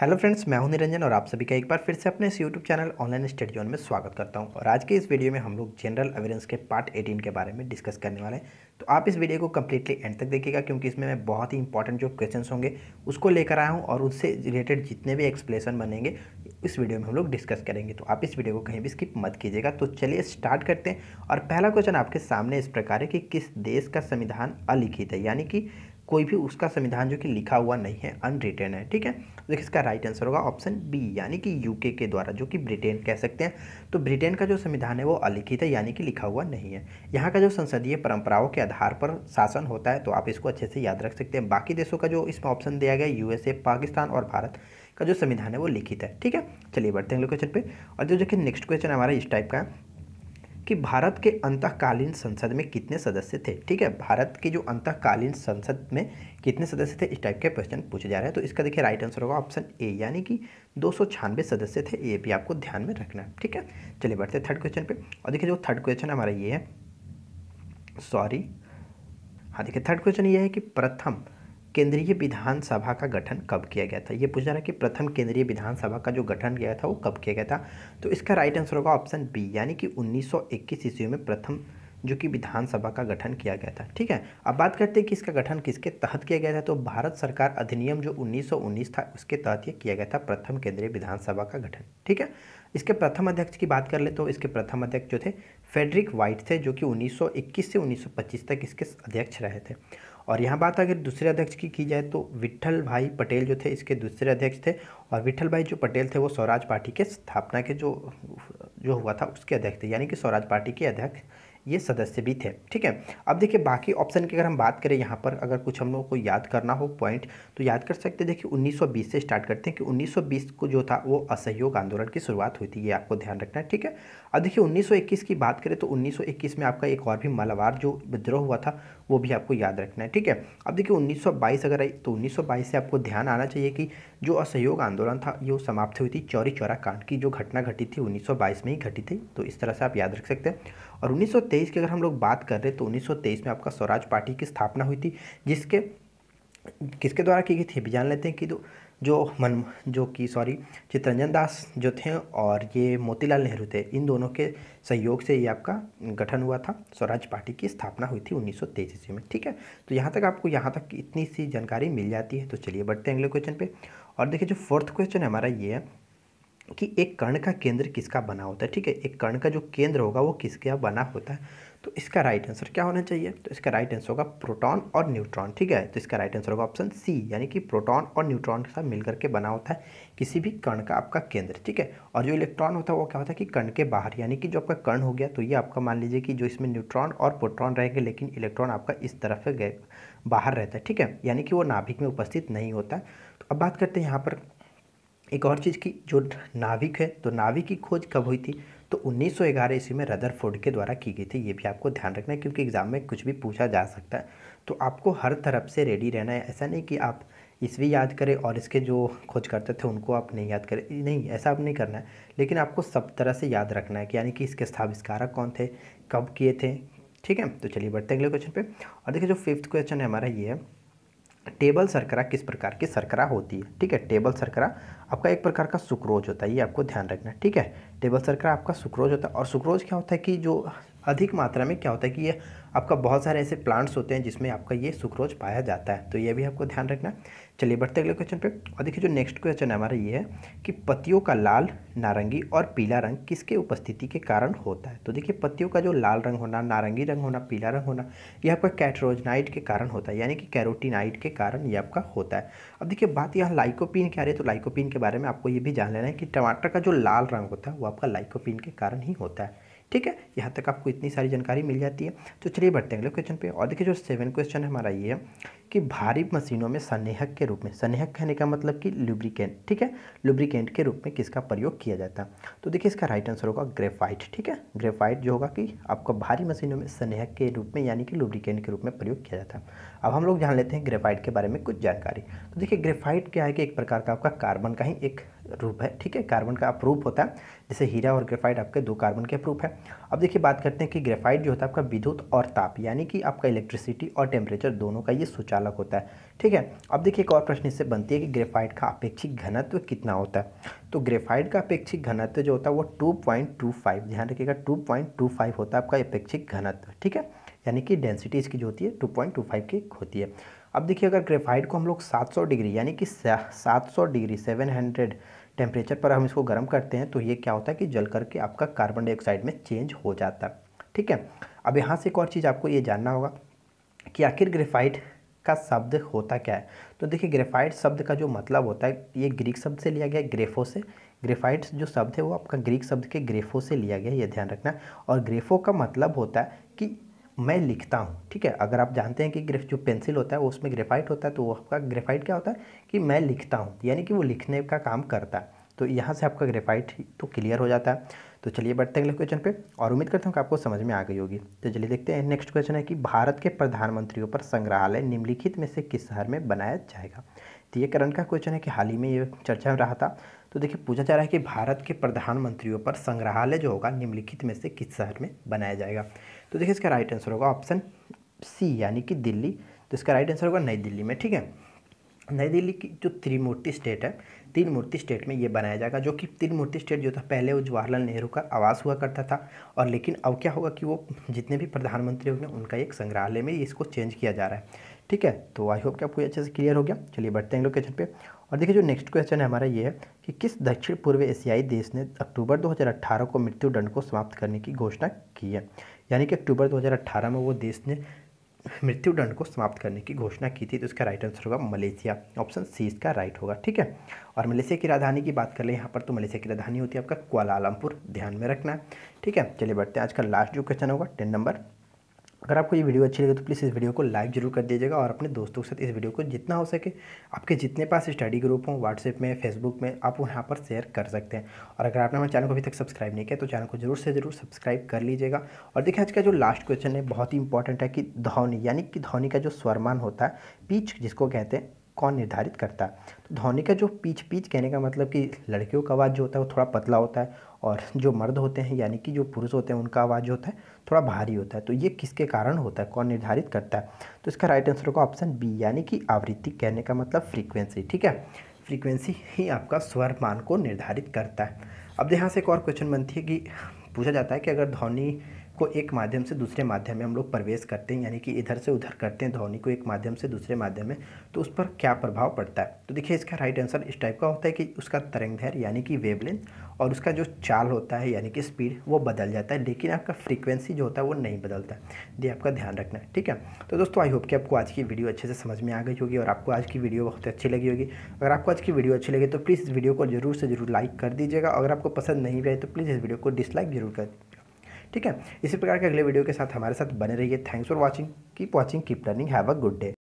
hello friends मैं हूं निरंजन और आप सभी का एक बार फिर से अपने इस YouTube channel online study zone में स्वागत करता हूं और आज के इस वीडियो में हम लोग जनरल अवेयरेंस के पार्ट 18 के बारे में डिस्कस करने वाले हैं तो आप इस वीडियो को कम्प्लीटली एंड तक देखिएगा क्योंकि इसमें मैं बहुत ही इंपॉर्टेंट जो क्वेश्चन होंगे उसको लेकर आया हूँ और उससे रिलेटेड जितने भी एक्सप्लेसन बनेंगे इस वीडियो में हम लोग डिस्कस करेंगे तो आप इस वीडियो को कहीं भी स्किप मत कीजिएगा तो चलिए स्टार्ट करते हैं और पहला क्वेश्चन आपके सामने इस प्रकार है कि किस देश का संविधान अलिखित है यानी कि कोई भी उसका संविधान जो कि लिखा हुआ नहीं है अनरिटेन है ठीक है तो देखिए इसका राइट आंसर होगा ऑप्शन बी यानी कि यूके के द्वारा जो कि ब्रिटेन कह सकते हैं तो ब्रिटेन का जो संविधान है वो अलिखित है यानी कि लिखा हुआ नहीं है यहाँ का जो संसदीय परंपराओं के आधार पर शासन होता है तो आप इसको अच्छे से याद रख सकते हैं बाकी देशों का जो इसमें ऑप्शन दिया गया यूएसए पाकिस्तान और भारत का जो संविधान है वो लिखित है ठीक है चलिए बढ़ते हैं अगले क्वेश्चन पे और जो जो नेक्स्ट क्वेश्चन हमारा इस टाइप का है कि भारत के अंतकालीन संसद में कितने सदस्य थे ठीक है भारत के जो अंतकालीन संसद में कितने सदस्य थे इस टाइप के क्वेश्चन पूछे जा रहे हैं तो इसका देखिए राइट आंसर होगा ऑप्शन ए यानी कि दो सदस्य थे ये भी आपको ध्यान में रखना है ठीक है चलिए बढ़ते थर्ड क्वेश्चन पर और देखिए जो थर्ड क्वेश्चन हमारा ये है सॉरी हाँ देखिए थर्ड क्वेश्चन ये है कि प्रथम केंद्रीय विधानसभा का गठन कब किया गया था ये पूछ रहा है कि प्रथम केंद्रीय विधानसभा का जो गठन किया था वो कब किया गया था तो इसका राइट आंसर होगा ऑप्शन बी यानी कि 1921 ईस्वी में प्रथम जो कि विधानसभा का गठन किया गया था ठीक है अब बात करते हैं कि इसका गठन किसके तहत किया गया था तो भारत सरकार अधिनियम जो 1919 था उसके तहत ये किया गया था प्रथम केंद्रीय विधानसभा का गठन ठीक है इसके प्रथम अध्यक्ष की बात कर ले तो इसके प्रथम अध्यक्ष जो थे फेडरिक वाइट थे जो कि 1921 से 1925 तक इसके अध्यक्ष रहे थे और यहाँ बात अगर दूसरे अध्यक्ष की की जाए तो विठल भाई पटेल जो थे इसके दूसरे अध्यक्ष थे और विठल भाई जो पटेल थे वो स्वराज पार्टी के स्थापना के जो जो हुआ था उसके अध्यक्ष थे यानी कि स्वराज पार्टी के अध्यक्ष ये सदस्य भी थे ठीक है अब देखिए बाकी ऑप्शन की अगर हम बात करें यहाँ पर अगर कुछ हम लोग को याद करना हो पॉइंट तो याद कर सकते हैं देखिए 1920 से स्टार्ट करते हैं कि 1920 को जो था वो असहयोग आंदोलन की शुरुआत हुई थी ये आपको ध्यान रखना है ठीक है अब देखिए 1921 की बात करें तो 1921 में आपका एक और भी मलावार जो विद्रोह हुआ था वो भी आपको याद रखना है ठीक है अब देखिए उन्नीस अगर आई तो उन्नीस से आपको ध्यान आना चाहिए कि जो असहयोग आंदोलन था ये समाप्त हुई थी चौरी चौरा कांड की जो घटना घटी थी उन्नीस में ही घटी थी तो इस तरह से आप याद रख सकते हैं और उन्नीस 1923 की अगर हम लोग बात कर रहे हैं तो 1923 में आपका स्वराज पार्टी की स्थापना हुई थी जिसके किसके द्वारा की गई थी भी जान लेते हैं कि तो जो मन जो कि सॉरी चित्रंजन दास जो थे और ये मोतीलाल नेहरू थे इन दोनों के सहयोग से ये आपका गठन हुआ था स्वराज पार्टी की स्थापना हुई थी उन्नीस सौ ईस्वी में ठीक है तो यहाँ तक आपको यहाँ तक इतनी सी जानकारी मिल जाती है तो चलिए बढ़ते हैं अगले क्वेश्चन पे और देखिए जो फोर्थ क्वेश्चन हमारा ये है कि एक कर्ण का केंद्र किसका बना होता है ठीक है एक कर्ण का जो केंद्र होगा वो किसका बना होता है तो इसका राइट आंसर क्या होना चाहिए तो इसका राइट आंसर होगा प्रोटॉन और न्यूट्रॉन ठीक है तो इसका राइट आंसर होगा ऑप्शन सी यानी कि प्रोटॉन और न्यूट्रॉन के साथ मिलकर के बना होता है किसी भी कर्ण का आपका केंद्र ठीक है और जो इलेक्ट्रॉन होता है वो क्या होता है कि कर्ण के बाहर यानी कि जो आपका कर्ण हो गया तो ये आपका मान लीजिए कि जो इसमें न्यूट्रॉन और प्रोटॉन रहेंगे लेकिन इलेक्ट्रॉन आपका इस तरफ गए बाहर रहता है ठीक है यानी कि वो नाभिक में उपस्थित नहीं होता तो अब बात करते हैं यहाँ पर एक और चीज़ की जो नाविक है तो नाविक की खोज कब हुई थी तो 1911 ईस्वी में रदरफोर्ड के द्वारा की गई थी ये भी आपको ध्यान रखना है क्योंकि एग्ज़ाम में कुछ भी पूछा जा सकता है तो आपको हर तरफ से रेडी रहना है ऐसा नहीं कि आप ईस्वी याद करें और इसके जो खोज करते थे उनको आप नहीं याद करें नहीं ऐसा आप नहीं करना है लेकिन आपको सब तरह से याद रखना है कि यानी कि इसके स्थाविष्कारक कौन थे कब किए थे ठीक है तो चलिए बढ़ते हैं अगले क्वेश्चन पे और देखिए जो फिफ्थ क्वेश्चन है हमारा ये है टेबल सरकरा किस प्रकार की सरकरा होती है ठीक है टेबल सरकरा आपका एक प्रकार का सुक्रोज होता है ये आपको ध्यान रखना ठीक है टेबल सरकरा आपका सुक्रोज होता है और सुक्रोज क्या होता है कि जो अधिक मात्रा में क्या होता है कि ये आपका बहुत सारे ऐसे प्लांट्स होते हैं जिसमें आपका ये सुक्रोज पाया जाता है तो ये भी आपको ध्यान रखना चलिए बढ़ते अगले क्वेश्चन पे और देखिए जो नेक्स्ट क्वेश्चन हमारा ये है कि पत्तियों का लाल नारंगी और पीला रंग किसके उपस्थिति के कारण होता है तो देखिए पत्तियों का जो लाल रंग होना नारंगी रंग होना पीला रंग होना यह आपका कैटरोजनाइट के कारण होता है यानी कि कैरोटीनाइट के कारण ये आपका होता है अब देखिए बात यहाँ लाइकोपिन आ रही है तो लाइकोपिन के बारे में आपको ये भी जान लेना है कि टमाटर का जो लाल रंग होता है वो आपका लाइकोपिन के कारण ही होता है ठीक है यहाँ तक आपको इतनी सारी जानकारी मिल जाती है तो चलिए बढ़ते हैं अगले क्वेश्चन पे और देखिए जो सेवन क्वेश्चन हमारा ये है कि भारी मशीनों में सनेहक के रूप में सनेहक कहने का मतलब कि लुब्रिकेंट ठीक है लुब्रिकेंट के रूप में किसका प्रयोग किया जाता है तो देखिए इसका राइट आंसर होगा ग्रेफाइट ठीक है ग्रेफाइट जो होगा कि आपको भारी मशीनों में सनेहक के रूप में यानी कि लुब्रिकेंट के रूप में प्रयोग किया जाता है अब हम लोग जान लेते हैं ग्रेफाइट के बारे में कुछ जानकारी तो देखिए ग्रेफाइट क्या है कि एक प्रकार का आपका कार्बन का ही एक रूप है ठीक है कार्बन का प्रूफ होता है जैसे हीरा और ग्रेफाइट आपके दो कार्बन के प्रूफ है अब देखिए बात करते हैं कि ग्रेफाइट जो होता है आपका विद्युत और ताप यानी कि आपका इलेक्ट्रिसिटी और टेम्परेचर दोनों का ये सुचालक होता है ठीक है अब देखिए एक और प्रश्न इससे बनती है कि ग्रेफाइट का अपेक्षिक घनत्व कितना होता है तो ग्रेफाइट का अपेक्षिक घनत्व जो होता है वो टू पॉइंट टू फाइव ध्यान रखिएगा टू पॉइंट टू फाइव होता है आपका अपेक्षिक घनत्व ठीक है यानी कि डेंसिटी इसकी जो होती है टू पॉइंट टू फाइव की होती है अब देखिए अगर ग्रेफाइट को हम लोग 700 डिग्री यानी कि 700 डिग्री हंड्रेड टेम्परेचर पर हम इसको गर्म करते हैं तो ये क्या होता है कि जल करके आपका कार्बन डाइऑक्साइड में चेंज हो जाता है ठीक है अब यहाँ से एक और चीज़ आपको ये जानना होगा कि आखिर ग्रेफाइट का शब्द होता क्या है तो देखिए ग्रेफाइट शब्द का जो मतलब होता है ये ग्रीक शब्द से लिया गया है ग्रेफो से ग्रेफाइट जो शब्द है वो आपका ग्रीक शब्द के ग्रेफो से लिया गया है ये ध्यान रखना और ग्रेफो का मतलब होता है कि मैं लिखता हूँ ठीक है अगर आप जानते हैं कि ग्रेफ जो पेंसिल होता है वो उसमें ग्रेफाइट होता है तो वो आपका ग्रेफाइट क्या होता है कि मैं लिखता हूँ यानी कि वो लिखने का काम करता है तो यहाँ से आपका ग्रेफाइट तो क्लियर हो जाता है तो चलिए बढ़ते हैं अगले क्वेश्चन पे और उम्मीद करता हूँ कि आपको समझ में आ गई होगी तो चलिए देखते हैं नेक्स्ट क्वेश्चन है कि भारत के प्रधानमंत्रियों पर संग्रहालय निम्नलिखित में से किस शहर में बनाया जाएगा तो ये करंट का क्वेश्चन है कि हाल ही में ये चर्चा में रहा था तो देखिए पूछा जा रहा है कि भारत के प्रधानमंत्रियों पर संग्रहालय जो होगा निम्नलिखित में से किस शहर में बनाया जाएगा तो देखिए इसका राइट आंसर होगा ऑप्शन सी यानी कि दिल्ली तो इसका राइट आंसर होगा नई दिल्ली में ठीक है नई दिल्ली की जो त्रिमूर्ति स्टेट है तीन मूर्ति स्टेट में ये बनाया जाएगा जो कि तीन मूर्ति स्टेट जो था पहले वो जवाहरलाल नेहरू का आवास हुआ करता था और लेकिन अब क्या होगा कि वो जितने भी प्रधानमंत्री होंगे उनका एक संग्रहालय में इसको चेंज किया जा रहा है ठीक है तो आई होप कि आपको अच्छे से क्लियर हो गया चलिए बढ़ते हैं लोकेशन पर और देखिए जो नेक्स्ट क्वेश्चन है हमारा ये है कि किस दक्षिण पूर्व एशियाई देश ने अक्टूबर दो को मृत्यु दंड को समाप्त करने की घोषणा की है यानी कि अक्टूबर 2018 में वो देश ने मृत्युदंड को समाप्त करने की घोषणा की थी तो इसका राइट आंसर होगा मलेशिया ऑप्शन सी इसका राइट होगा ठीक है और मलेशिया की राजधानी की बात कर ले यहाँ पर तो मलेशिया की राजधानी होती है आपका क्वालालमपुर ध्यान में रखना है ठीक है चलिए बढ़ते हैं आज का लास्ट जो क्वेश्चन होगा टेन नंबर अगर आपको ये वीडियो अच्छी लगे तो प्लीज़ इस वीडियो को लाइक जरूर कर दीजिएगा और अपने दोस्तों के साथ इस वीडियो को जितना हो सके आपके जितने पास स्टडी ग्रुप हों व्हाट्सएप में फेसबुक में आप वहाँ पर शेयर कर सकते हैं और अगर आपने हमारे चैनल को अभी तक सब्सक्राइब नहीं किया तो चैनल को जरूर से ज़रूर सब्सक्राइब कर लीजिएगा और देखिए आज का जो लास्ट क्वेश्चन है बहुत ही इंपॉर्टेंट है कि ध्वनि यानी कि ध्वनि का जो स्वरमान होता है पीच जिसको कहते हैं कौन निर्धारित करता है तो धोनी का जो पीच पीच कहने का मतलब कि लड़कियों का आवाज़ जो होता है वो थोड़ा पतला होता है और जो मर्द होते हैं यानी कि जो पुरुष होते हैं उनका आवाज़ जो होता है थोड़ा भारी होता है तो ये किसके कारण होता है कौन निर्धारित करता है तो इसका राइट आंसर होगा ऑप्शन बी यानी कि आवृत्ति कहने का मतलब फ्रीक्वेंसी ठीक है फ्रीक्वेंसी ही आपका स्वर मान को निर्धारित करता है अब यहाँ से एक और क्वेश्चन बनती है कि पूछा जाता है कि अगर ध्वनि को एक माध्यम से दूसरे माध्यम में हम लोग प्रवेश करते हैं यानी कि इधर से उधर करते हैं ध्वनि को एक माध्यम से दूसरे माध्यम में तो उस पर क्या प्रभाव पड़ता है तो देखिए इसका राइट आंसर इस टाइप का होता है कि उसका तरंगदैर्य यानी कि वेवलेंथ और उसका जो चाल होता है यानी कि स्पीड वो बदल जाता है लेकिन आपका फ्रीक्वेंसी जो होता है वो नहीं बदलता है ये आपका ध्यान रखना है ठीक है तो दोस्तों आई होप कि आपको आज की वीडियो अच्छे से समझ में आ गई होगी और आपको आज की वीडियो बहुत अच्छी लगी होगी अगर आपको आज की वीडियो अच्छी लगी तो प्लीज़ इस वीडियो को जरूर से जरूर लाइक कर दीजिएगा अगर आपको पसंद नहीं भी आए तो प्लीज़ इस वीडियो को डिसलाइक जरूर कर ठीक है इसी प्रकार के अगले वीडियो के साथ हमारे साथ बने रहिए thanks for watching keep watching keep running have a good day